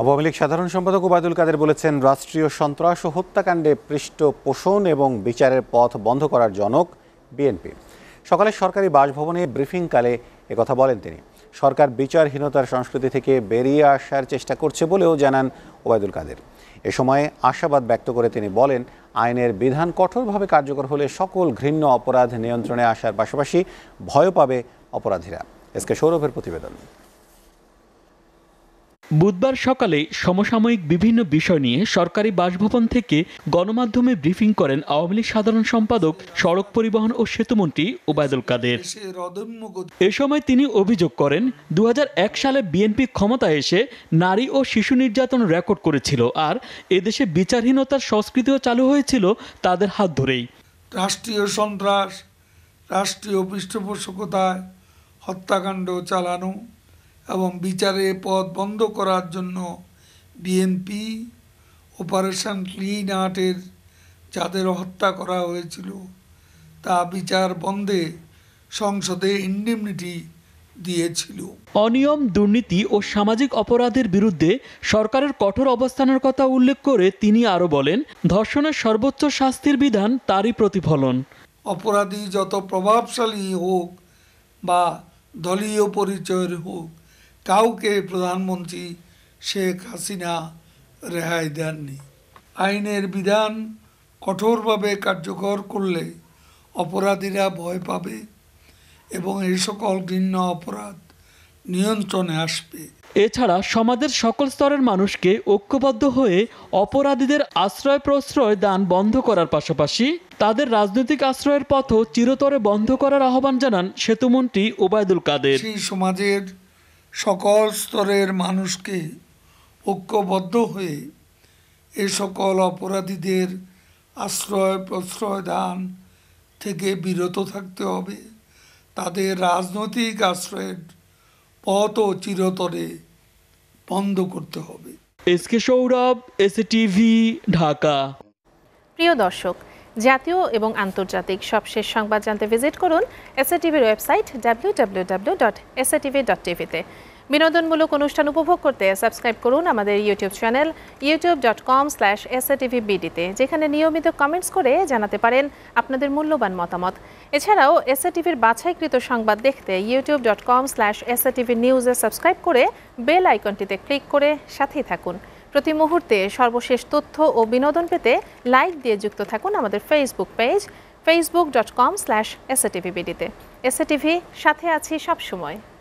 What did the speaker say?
আওয়ামী লীগ সাধারণ সম্পাদক ওবায়দুল কাদের বলেছেন রাষ্ট্রীয় সন্ত্রাস ও হত্যাকাণ্ডে পৃষ্ঠপোষণ এবং বিচারের পথ বন্ধ করার জনক বিএনপি সকালে সরকারি বাসভবনে ব্রিফিংকালে একথা বলেন তিনি সরকার বিচারহীনতার সংস্কৃতি থেকে বেরিয়ে আসার চেষ্টা করছে বলেও জানান ওবায়দুল কাদের এ সময় আশাবাদ ব্যক্ত করে তিনি বলেন আইনের বিধান কঠোরভাবে কার্যকর হলে সকল ঘৃণ্য অপরাধ নিয়ন্ত্রণে আসার পাশাপাশি ভয় পাবে অপরাধীরা এসকে সৌরভের প্রতিবেদন বুধবার সকালে সমসাময়িক বিভিন্ন বিষয় নিয়ে সরকারি বাসভবন থেকে গণমাধ্যমে ব্রিফিং করেন আওয়ামী লীগ সাধারণ সম্পাদক সড়ক পরিবহন ও সেতুমন্ত্রী ওবায়দুল কাদের এ সময় তিনি অভিযোগ করেন দু সালে বিএনপি ক্ষমতায় এসে নারী ও শিশু নির্যাতন রেকর্ড করেছিল আর এদেশে বিচারহীনতার সংস্কৃতিও চালু হয়েছিল তাদের হাত ধরেই রাষ্ট্রীয় সন্ত্রাস রাষ্ট্রীয় পৃষ্ঠপোষকতায় হত্যাকাণ্ড চালানো এবং বিচারে পথ বন্ধ করার জন্য বিএনপি অপারেশন ক্লিন আর্টের যাদের হত্যা করা হয়েছিল তা বিচার বন্ধে সংসদে ইন্ডিমনিটি দিয়েছিল অনিয়ম দুর্নীতি ও সামাজিক অপরাধের বিরুদ্ধে সরকারের কঠোর অবস্থানের কথা উল্লেখ করে তিনি আরও বলেন ধর্ষণের সর্বোচ্চ শাস্তির বিধান তারই প্রতিফলন অপরাধী যত প্রভাবশালী হোক বা দলীয় পরিচয়ের হোক কাউকে প্রধানমন্ত্রী শেখ হাসিনা রেহাই দেননি আইনের বিধান কঠোরভাবে কার্যকর করলে অপরাধীরা ভয় পাবে এবং এই সকল ঘৃণ্য অপরাধ নিয়ন্ত্রণে আসবে এছাড়া সমাজের সকল স্তরের মানুষকে ঐক্যবদ্ধ হয়ে অপরাধীদের আশ্রয় প্রশ্রয় দান বন্ধ করার পাশাপাশি তাদের রাজনৈতিক আশ্রয়ের পথও চিরতরে বন্ধ করার আহ্বান জানান সেতুমন্ত্রী ওবায়দুল কাদের সেই সমাজের সকল স্তরের মানুষকে ঐক্যবদ্ধ হয়ে এ সকল অপরাধীদের আশ্রয় প্রশ্রয় দান থেকে বিরত থাকতে হবে তাদের রাজনৈতিক আশ্রয়ের পথ ও চিরতরে বন্ধ করতে হবে S K Sourav S TV Dhaka প্রিয় দর্শক জাতীয় এবং আন্তর্জাতিক সবশেষ সংবাদ জানতে ভিজিট করুন এসএটিভির website W W W dot TV dot টিভিতে বিনোদনমূলক অনুষ্ঠান উপভোগ করতে সাবস্ক্রাইব করুন আমাদের YouTube channel YouTube dot com slash SATV বিডিতে যেখানে নিয়মিত কমেন্টস করে জানাতে পারেন আপনাদের মূল্যবান মতামত এছাড়াও এসএটিভির বাছাইকৃত সংবাদ দেখতে YouTube dot com slash SATV নিউজে সাবস্ক্রাইব করে বেল আইকনটিতে ক্লিক করে সাথেই থাকুন প্রতি মুহূর্তে সর্বশেষ তথ্য ও বিনোদন পেতে লাইক দিয়ে যুক্ত থাকুন আমাদের Facebook page Facebook dot com slash SATV বিডিতে এসএটিভি সাথে আছি সবসময়